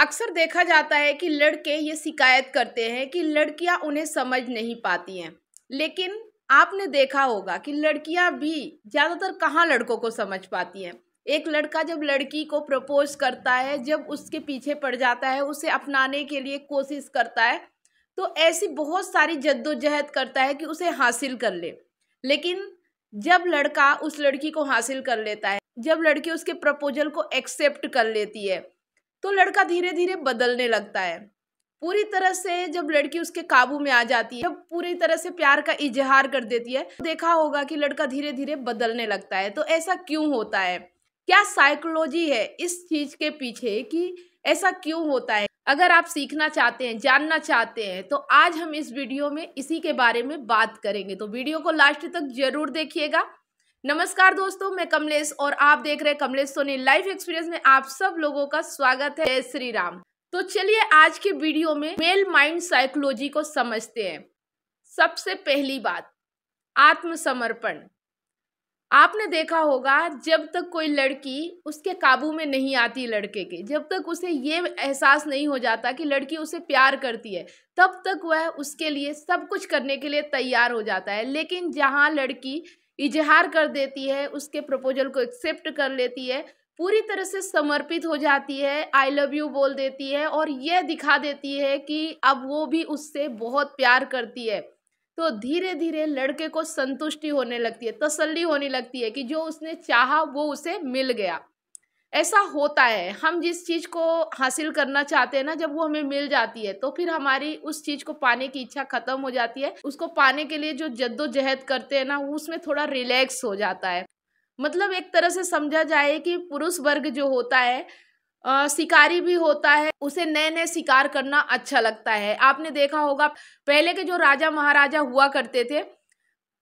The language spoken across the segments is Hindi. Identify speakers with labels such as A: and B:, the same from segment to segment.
A: अक्सर देखा जाता है कि लड़के ये शिकायत करते हैं कि लड़कियां उन्हें समझ नहीं पाती हैं लेकिन आपने देखा होगा कि लड़कियां भी ज़्यादातर कहाँ लड़कों को समझ पाती हैं एक लड़का जब लड़की को प्रपोज करता है जब उसके पीछे पड़ जाता है उसे अपनाने के लिए कोशिश करता है तो ऐसी बहुत सारी जद्दोजहद करता है कि उसे हासिल कर ले लेकिन जब लड़का उस लड़की को हासिल कर लेता है जब लड़की उसके प्रपोजल को एक्सेप्ट कर लेती है तो लड़का धीरे धीरे बदलने लगता है पूरी तरह से जब लड़की उसके काबू में आ जाती है जब पूरी तरह से प्यार का इजहार कर देती है तो देखा होगा कि लड़का धीरे धीरे बदलने लगता है तो ऐसा क्यों होता है क्या साइकोलॉजी है इस चीज के पीछे कि ऐसा क्यों होता है अगर आप सीखना चाहते हैं जानना चाहते हैं तो आज हम इस वीडियो में इसी के बारे में बात करेंगे तो वीडियो को लास्ट तक जरूर देखिएगा नमस्कार दोस्तों मैं कमलेश और आप देख रहे हैं कमलेश सोनी लाइफ एक्सपीरियंस में आप सब लोगों का स्वागत है जय श्री राम तो चलिए आज के वीडियो में मेल माइंड साइकोलॉजी को समझते हैं सबसे पहली बात आत्मसमर्पण आपने देखा होगा जब तक कोई लड़की उसके काबू में नहीं आती लड़के के जब तक उसे ये एहसास नहीं हो जाता कि लड़की उसे प्यार करती है तब तक वह उसके लिए सब कुछ करने के लिए तैयार हो जाता है लेकिन जहाँ लड़की इजहार कर देती है उसके प्रपोजल को एक्सेप्ट कर लेती है पूरी तरह से समर्पित हो जाती है आई लव यू बोल देती है और यह दिखा देती है कि अब वो भी उससे बहुत प्यार करती है तो धीरे धीरे लड़के को संतुष्टि होने लगती है तसल्ली होने लगती है कि जो उसने चाहा वो उसे मिल गया ऐसा होता है हम जिस चीज़ को हासिल करना चाहते हैं ना जब वो हमें मिल जाती है तो फिर हमारी उस चीज़ को पाने की इच्छा ख़त्म हो जाती है उसको पाने के लिए जो जद्दोजहद करते हैं ना उसमें थोड़ा रिलैक्स हो जाता है मतलब एक तरह से समझा जाए कि पुरुष वर्ग जो होता है आ, शिकारी भी होता है उसे नए नए शिकार करना अच्छा लगता है आपने देखा होगा पहले के जो राजा महाराजा हुआ करते थे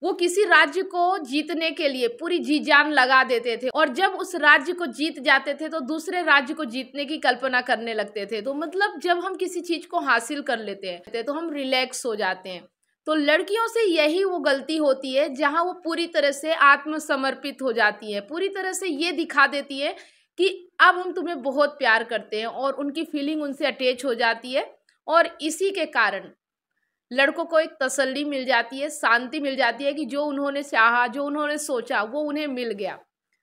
A: वो किसी राज्य को जीतने के लिए पूरी जी जान लगा देते थे और जब उस राज्य को जीत जाते थे तो दूसरे राज्य को जीतने की कल्पना करने लगते थे तो मतलब जब हम किसी चीज़ को हासिल कर लेते हैं तो हम रिलैक्स हो जाते हैं तो लड़कियों से यही वो गलती होती है जहाँ वो पूरी तरह से आत्मसमर्पित हो जाती है पूरी तरह से ये दिखा देती है कि अब हम तुम्हें बहुत प्यार करते हैं और उनकी फीलिंग उनसे अटैच हो जाती है और इसी के कारण लड़कों को एक तसल्ली मिल जाती है शांति मिल जाती है कि जो उन्होंने चाहा जो उन्होंने सोचा वो उन्हें मिल गया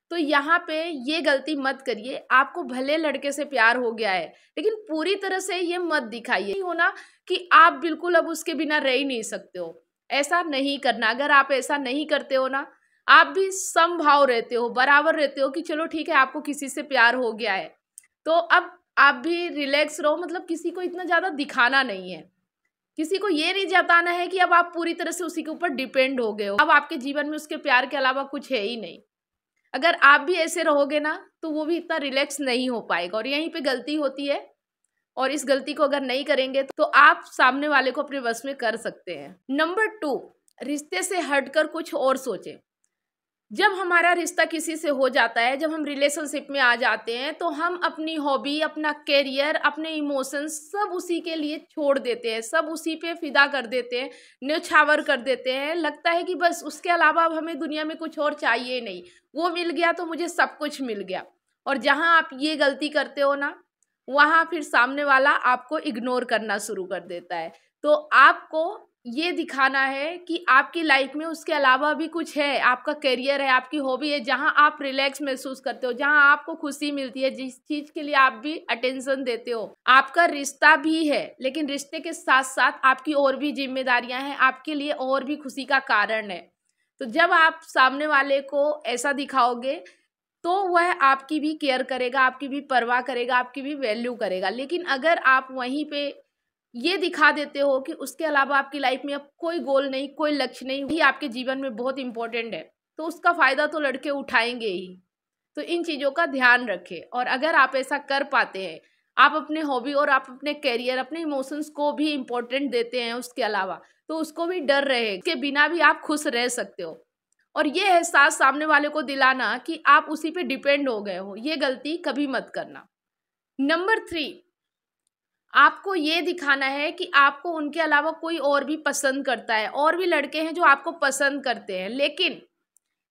A: तो यहाँ पे ये गलती मत करिए आपको भले लड़के से प्यार हो गया है लेकिन पूरी तरह से ये मत दिखाइए होना कि आप बिल्कुल अब उसके बिना रह ही नहीं सकते हो ऐसा नहीं करना अगर आप ऐसा नहीं करते हो ना आप भी संभाव रहते हो बराबर रहते हो कि चलो ठीक है आपको किसी से प्यार हो गया है तो अब आप भी रिलैक्स रहो मतलब किसी को इतना ज़्यादा दिखाना नहीं है किसी को ये नहीं जताना है कि अब आप पूरी तरह से उसी के ऊपर डिपेंड हो गए हो अब आपके जीवन में उसके प्यार के अलावा कुछ है ही नहीं अगर आप भी ऐसे रहोगे ना तो वो भी इतना रिलैक्स नहीं हो पाएगा और यहीं पे गलती होती है और इस गलती को अगर नहीं करेंगे तो आप सामने वाले को अपने बस में कर सकते हैं नंबर टू रिश्ते से हटकर कुछ और सोचें जब हमारा रिश्ता किसी से हो जाता है जब हम रिलेशनशिप में आ जाते हैं तो हम अपनी हॉबी अपना करियर अपने इमोशंस सब उसी के लिए छोड़ देते हैं सब उसी पे फिदा कर देते हैं न्यौछावर कर देते हैं लगता है कि बस उसके अलावा अब हमें दुनिया में कुछ और चाहिए नहीं वो मिल गया तो मुझे सब कुछ मिल गया और जहाँ आप ये गलती करते हो ना वहाँ फिर सामने वाला आपको इग्नोर करना शुरू कर देता है तो आपको ये दिखाना है कि आपकी लाइफ में उसके अलावा भी कुछ है आपका करियर है आपकी हॉबी है जहाँ आप रिलैक्स महसूस करते हो जहाँ आपको खुशी मिलती है जिस चीज के लिए आप भी अटेंशन देते हो आपका रिश्ता भी है लेकिन रिश्ते के साथ साथ आपकी और भी जिम्मेदारियां हैं आपके लिए और भी खुशी का कारण है तो जब आप सामने वाले को ऐसा दिखाओगे तो वह आपकी भी केयर करेगा आपकी भी परवाह करेगा आपकी भी वैल्यू करेगा लेकिन अगर आप वहीं पे ये दिखा देते हो कि उसके अलावा आपकी लाइफ में अब कोई गोल नहीं कोई लक्ष्य नहीं ही आपके जीवन में बहुत इंपॉर्टेंट है तो उसका फ़ायदा तो लड़के उठाएंगे ही तो इन चीज़ों का ध्यान रखें और अगर आप ऐसा कर पाते हैं आप अपने हॉबी और आप अपने करियर अपने इमोशंस को भी इम्पोर्टेंट देते हैं उसके अलावा तो उसको भी डर रहे के बिना भी आप खुश रह सकते हो और ये एहसास सामने वाले को दिलाना कि आप उसी पे डिपेंड हो गए हो ये गलती कभी मत करना नंबर थ्री आपको ये दिखाना है कि आपको उनके अलावा कोई और भी पसंद करता है और भी लड़के हैं जो आपको पसंद करते हैं लेकिन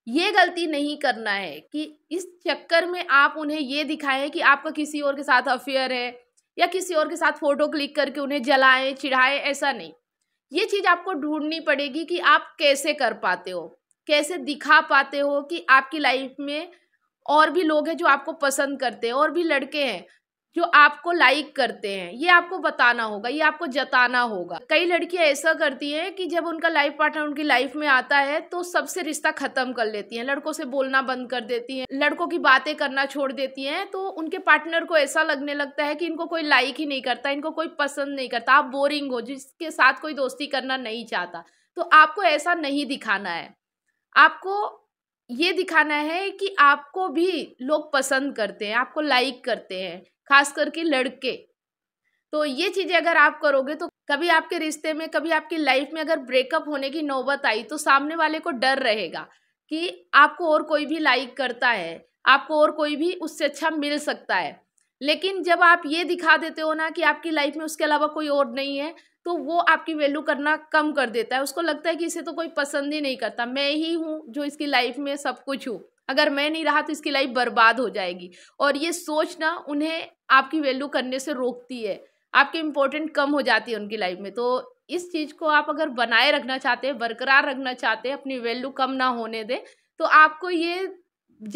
A: ये गलती नहीं करना है कि इस चक्कर में आप उन्हें ये दिखाएं कि आपका किसी और के साथ अफेयर है या किसी और के साथ फ़ोटो क्लिक करके उन्हें जलाएं चिढ़ाएं ऐसा नहीं ये चीज़ आपको ढूंढनी पड़ेगी कि आप कैसे कर पाते हो कैसे दिखा पाते हो कि आपकी लाइफ में और भी लोग हैं जो आपको पसंद करते हैं और भी लड़के हैं जो आपको लाइक करते हैं ये आपको बताना होगा ये आपको जताना होगा कई लड़कियां ऐसा करती हैं कि जब उनका लाइफ पार्टनर उनकी लाइफ में आता है तो सबसे रिश्ता खत्म कर लेती हैं लड़कों से बोलना बंद कर देती हैं लड़कों की बातें करना छोड़ देती हैं तो उनके पार्टनर को ऐसा लगने लगता है कि इनको कोई लाइक ही नहीं करता इनको कोई पसंद नहीं करता आप बोरिंग हो जिसके साथ कोई दोस्ती करना नहीं चाहता तो आपको ऐसा नहीं दिखाना है आपको ये दिखाना है कि आपको भी लोग पसंद करते हैं आपको लाइक करते हैं खास करके लड़के तो ये चीज़ें अगर आप करोगे तो कभी आपके रिश्ते में कभी आपकी लाइफ में अगर ब्रेकअप होने की नौबत आई तो सामने वाले को डर रहेगा कि आपको और कोई भी लाइक करता है आपको और कोई भी उससे अच्छा मिल सकता है लेकिन जब आप ये दिखा देते हो ना कि आपकी लाइफ में उसके अलावा कोई और नहीं है तो वो आपकी वैल्यू करना कम कर देता है उसको लगता है कि इसे तो कोई पसंद ही नहीं करता मैं ही हूँ जो इसकी लाइफ में सब कुछ हूँ अगर मैं नहीं रहा तो इसकी लाइफ बर्बाद हो जाएगी और ये सोचना उन्हें आपकी वैल्यू करने से रोकती है आपके इम्पोर्टेंट कम हो जाती है उनकी लाइफ में तो इस चीज़ को आप अगर बनाए रखना चाहते हैं बरकरार रखना चाहते हैं अपनी वैल्यू कम ना होने दें तो आपको ये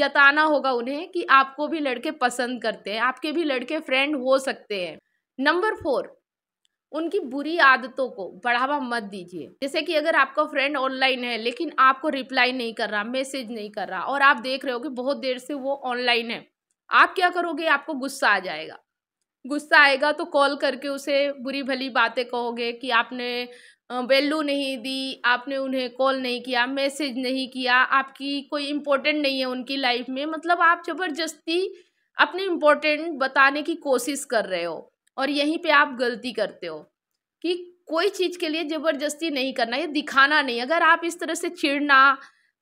A: जताना होगा उन्हें कि आपको भी लड़के पसंद करते हैं आपके भी लड़के फ्रेंड हो सकते हैं नंबर फोर उनकी बुरी आदतों को बढ़ावा मत दीजिए जैसे कि अगर आपका फ्रेंड ऑनलाइन है लेकिन आपको रिप्लाई नहीं कर रहा मैसेज नहीं कर रहा और आप देख रहे हो कि बहुत देर से वो ऑनलाइन है आप क्या करोगे आपको गुस्सा आ जाएगा गुस्सा आएगा तो कॉल करके उसे बुरी भली बातें कहोगे कि आपने वैल्यू नहीं दी आपने उन्हें कॉल नहीं किया मैसेज नहीं किया आपकी कोई इम्पोर्टेंट नहीं है उनकी लाइफ में मतलब आप ज़बरदस्ती अपने इम्पोर्टेंट बताने की कोशिश कर रहे हो और यहीं पे आप गलती करते हो कि कोई चीज़ के लिए ज़बरदस्ती नहीं करना ये दिखाना नहीं अगर आप इस तरह से चिड़ना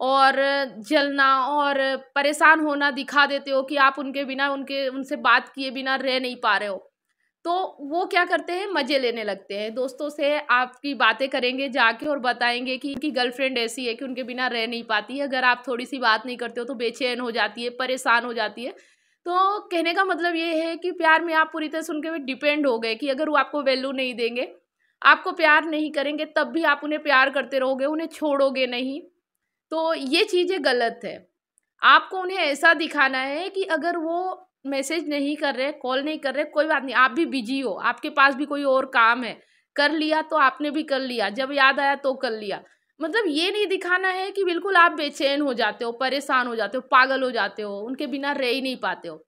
A: और जलना और परेशान होना दिखा देते हो कि आप उनके बिना उनके उनसे बात किए बिना रह नहीं पा रहे हो तो वो क्या करते हैं मज़े लेने लगते हैं दोस्तों से आपकी बातें करेंगे जाके और बताएंगे कि इनकी गर्लफ्रेंड ऐसी है कि उनके बिना रह नहीं पाती है अगर आप थोड़ी सी बात नहीं करते हो तो बेचैन हो जाती है परेशान हो जाती है तो कहने का मतलब ये है कि प्यार में आप पूरी तरह से उनके पे डिपेंड हो गए कि अगर वो आपको वैल्यू नहीं देंगे आपको प्यार नहीं करेंगे तब भी आप उन्हें प्यार करते रहोगे उन्हें छोड़ोगे नहीं तो ये चीज़ें गलत है आपको उन्हें ऐसा दिखाना है कि अगर वो मैसेज नहीं कर रहे कॉल नहीं कर रहे कोई बात नहीं आप भी बिजी हो आपके पास भी कोई और काम है कर लिया तो आपने भी कर लिया जब याद आया तो कर लिया मतलब ये नहीं दिखाना है कि बिल्कुल आप बेचैन हो जाते हो परेशान हो जाते हो पागल हो जाते हो उनके बिना रह ही नहीं पाते हो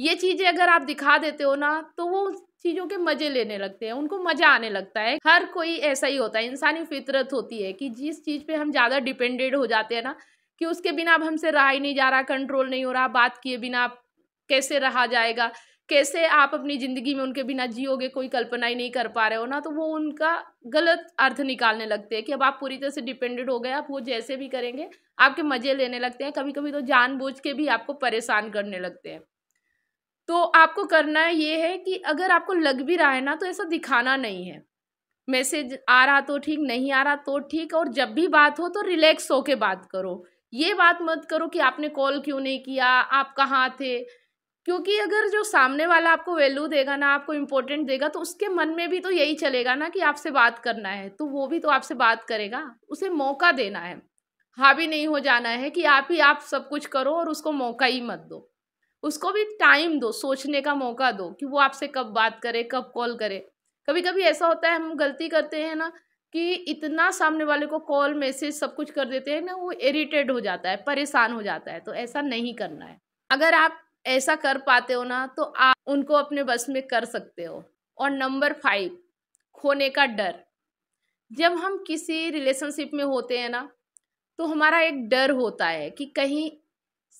A: ये चीज़ें अगर आप दिखा देते हो ना तो वो चीज़ों के मज़े लेने लगते हैं उनको मज़ा आने लगता है हर कोई ऐसा ही होता है इंसानी फितरत होती है कि जिस चीज़ पे हम ज़्यादा डिपेंडेड हो जाते हैं ना कि उसके बिना अब हमसे रहा ही नहीं जा रहा कंट्रोल नहीं हो रहा बात किए बिना कैसे रहा जाएगा कैसे आप अपनी ज़िंदगी में उनके बिना जियोगे कोई कल्पना ही नहीं कर पा रहे हो ना तो वो उनका गलत अर्थ निकालने लगते हैं कि अब आप पूरी तरह से डिपेंडेंट हो गए आप वो जैसे भी करेंगे आपके मज़े लेने लगते हैं कभी कभी तो जानबूझ के भी आपको परेशान करने लगते हैं तो आपको करना ये है कि अगर आपको लग भी रहा है ना तो ऐसा दिखाना नहीं है मैसेज आ रहा तो ठीक नहीं आ रहा तो ठीक और जब भी बात हो तो रिलैक्स होके बात करो ये बात मत करो कि आपने कॉल क्यों नहीं किया आप कहाँ थे क्योंकि अगर जो सामने वाला आपको वैल्यू देगा ना आपको इम्पोर्टेंट देगा तो उसके मन में भी तो यही चलेगा ना कि आपसे बात करना है तो वो भी तो आपसे बात करेगा उसे मौका देना है हावी नहीं हो जाना है कि आप ही आप सब कुछ करो और उसको मौका ही मत दो उसको भी टाइम दो सोचने का मौका दो कि वो आपसे कब बात करे कब कॉल करे कभी कभी ऐसा होता है हम गलती करते हैं ना कि इतना सामने वाले को कॉल मैसेज सब कुछ कर देते हैं ना वो इरीटेट हो जाता है परेशान हो जाता है तो ऐसा नहीं करना है अगर आप ऐसा कर पाते हो ना तो आप उनको अपने बस में कर सकते हो और नंबर फाइव खोने का डर जब हम किसी रिलेशनशिप में होते हैं ना तो हमारा एक डर होता है कि कहीं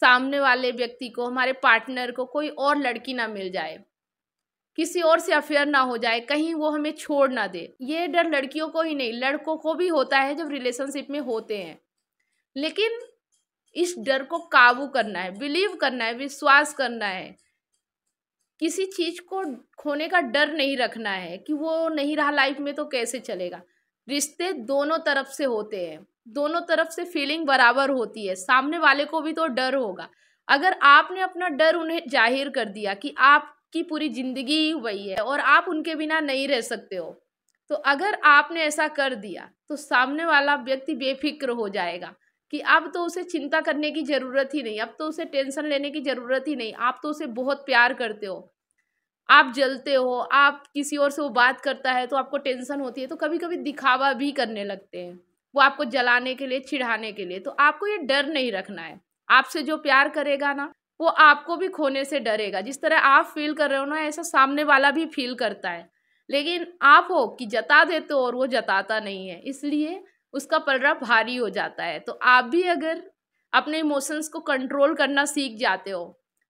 A: सामने वाले व्यक्ति को हमारे पार्टनर को कोई और लड़की ना मिल जाए किसी और से अफेयर ना हो जाए कहीं वो हमें छोड़ ना दे ये डर लड़कियों को ही नहीं लड़कों को भी होता है जब रिलेशनशिप में होते हैं लेकिन इस डर को काबू करना है बिलीव करना है विश्वास करना है किसी चीज को खोने का डर नहीं रखना है कि वो नहीं रहा लाइफ में तो कैसे चलेगा रिश्ते दोनों तरफ से होते हैं दोनों तरफ से फीलिंग बराबर होती है सामने वाले को भी तो डर होगा अगर आपने अपना डर उन्हें जाहिर कर दिया कि आपकी पूरी ज़िंदगी वही है और आप उनके बिना नहीं रह सकते हो तो अगर आपने ऐसा कर दिया तो सामने वाला व्यक्ति बेफिक्र हो जाएगा कि अब तो उसे चिंता करने की ज़रूरत ही नहीं अब तो उसे टेंशन लेने की ज़रूरत ही नहीं आप तो उसे बहुत प्यार करते हो आप जलते हो आप किसी और से वो बात करता है तो आपको टेंशन होती है तो कभी कभी दिखावा भी करने लगते हैं वो आपको जलाने के लिए चिढ़ाने के लिए तो आपको ये डर नहीं रखना है आपसे जो प्यार करेगा ना वो आपको भी खोने से डरेगा जिस तरह आप फील कर रहे हो ना ऐसा सामने वाला भी फील करता है लेकिन आप हो कि जता देते हो और वो जताता नहीं है इसलिए उसका पलड़ा भारी हो जाता है तो आप भी अगर अपने इमोशंस को कंट्रोल करना सीख जाते हो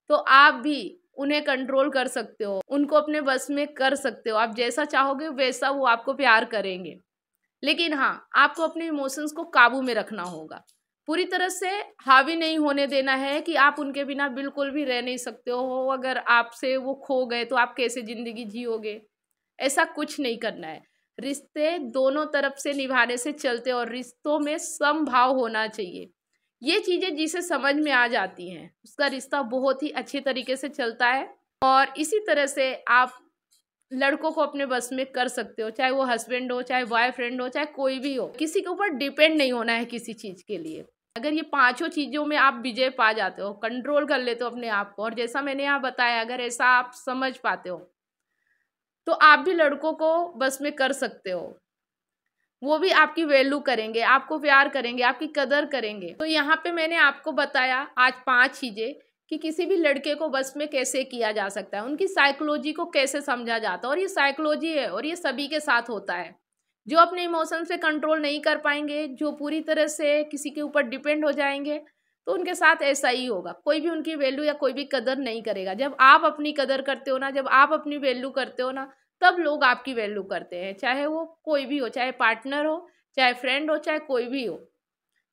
A: तो आप भी उन्हें कंट्रोल कर सकते हो उनको अपने बस में कर सकते हो आप जैसा चाहोगे वैसा वो आपको प्यार करेंगे लेकिन हाँ आपको अपने इमोशंस को काबू में रखना होगा पूरी तरह से हावी नहीं होने देना है कि आप उनके बिना बिल्कुल भी रह नहीं सकते हो अगर आपसे वो खो गए तो आप कैसे ज़िंदगी जियोगे ऐसा कुछ नहीं करना है रिश्ते दोनों तरफ से निभाने से चलते और रिश्तों में समभाव होना चाहिए ये चीज़ें जिसे समझ में आ जाती हैं उसका रिश्ता बहुत ही अच्छे तरीके से चलता है और इसी तरह से आप लड़कों को अपने बस में कर सकते हो चाहे वो हस्बैंड हो चाहे बॉयफ्रेंड हो चाहे कोई भी हो किसी के ऊपर डिपेंड नहीं होना है किसी चीज़ के लिए अगर ये पांचों चीज़ों में आप विजय पा जाते हो कंट्रोल कर लेते हो अपने आप को और जैसा मैंने यहाँ बताया अगर ऐसा आप समझ पाते हो तो आप भी लड़कों को बस में कर सकते हो वो भी आपकी वैल्यू करेंगे आपको प्यार करेंगे आपकी कदर करेंगे तो यहाँ पे मैंने आपको बताया आज पांच चीज़ें कि किसी भी लड़के को बस में कैसे किया जा सकता है उनकी साइकोलॉजी को कैसे समझा जाता है और ये साइकोलॉजी है और ये सभी के साथ होता है जो अपने इमोशन से कंट्रोल नहीं कर पाएंगे जो पूरी तरह से किसी के ऊपर डिपेंड हो जाएंगे तो उनके साथ ऐसा ही होगा कोई भी उनकी वैल्यू या कोई भी कदर नहीं करेगा जब आप अपनी कदर करते हो ना जब आप अपनी वैल्यू करते हो ना तब लोग आपकी वैल्यू करते हैं चाहे वो कोई भी हो चाहे पार्टनर हो चाहे फ्रेंड हो चाहे कोई भी हो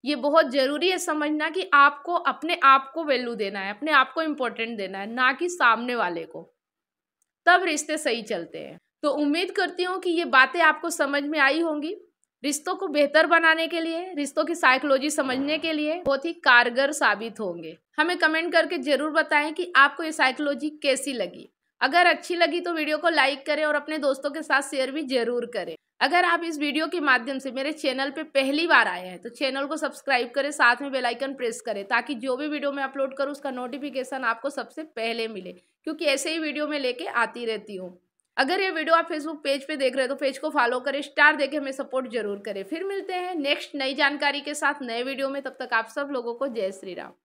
A: ये बहुत ज़रूरी है समझना कि आपको अपने आप को वैल्यू देना है अपने आप को इम्पोर्टेंट देना है ना कि सामने वाले को तब रिश्ते सही चलते हैं तो उम्मीद करती हूँ कि ये बातें आपको समझ में आई होंगी रिश्तों को बेहतर बनाने के लिए रिश्तों की साइकोलॉजी समझने के लिए बहुत ही कारगर साबित होंगे हमें कमेंट करके जरूर बताएं कि आपको ये साइकोलॉजी कैसी लगी अगर अच्छी लगी तो वीडियो को लाइक करें और अपने दोस्तों के साथ शेयर भी जरूर करें अगर आप इस वीडियो के माध्यम से मेरे चैनल पे पहली बार आए हैं तो चैनल को सब्सक्राइब करें साथ में बेल आइकन प्रेस करें ताकि जो भी वीडियो मैं अपलोड करूँ उसका नोटिफिकेशन आपको सबसे पहले मिले क्योंकि ऐसे ही वीडियो मैं लेके आती रहती हूँ अगर ये वीडियो आप फेसबुक पेज पे देख रहे हैं तो पेज को फॉलो करें स्टार देखें हमें सपोर्ट जरूर करें फिर मिलते हैं नेक्स्ट नई जानकारी के साथ नए वीडियो में तब तक आप सब लोगों को जय श्री राम